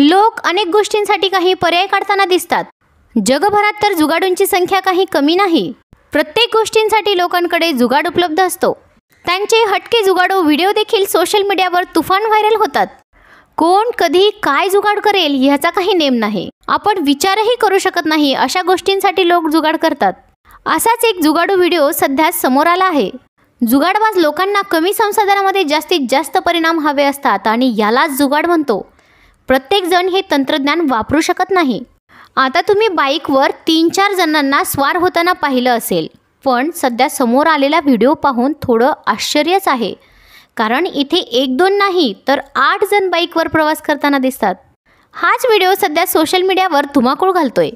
लोक अनेक गोष्टींसाठी काही पर्याय काढताना दिसतात जगभरात तर जुगाडूंची संख्या काही कमी नाही प्रत्येक गोष्टींसाठी लोकांकडे जुगाड उपलब्ध असतो त्यांचे हटके जुगाडू व्हिडिओ देखील सोशल मीडियावर तुफान व्हायरल होतात कोण कधी काय जुगाड करेल ह्याचा काही नेम नाही आपण विचारही करू शकत नाही अशा गोष्टींसाठी लोक जुगाड करतात असाच एक जुगाडू व्हिडिओ सध्या समोर आला आहे जुगाडबाज लोकांना कमी संसाधनामध्ये जास्तीत जास्त परिणाम हवे असतात आणि यालाच जुगाड म्हणतो प्रत्येकजण हे तंत्रज्ञान वापरू शकत नाही आता तुम्ही बाईकवर तीन चार जणांना स्वार होताना पाहिलं असेल पण सध्या समोर आलेला व्हिडिओ पाहून थोडं आश्चर्यच आहे कारण इथे एक दोन नाही तर आठ जण बाईकवर प्रवास करताना दिसतात हाच व्हिडिओ सध्या सोशल मीडियावर धुमाकूळ घालतोय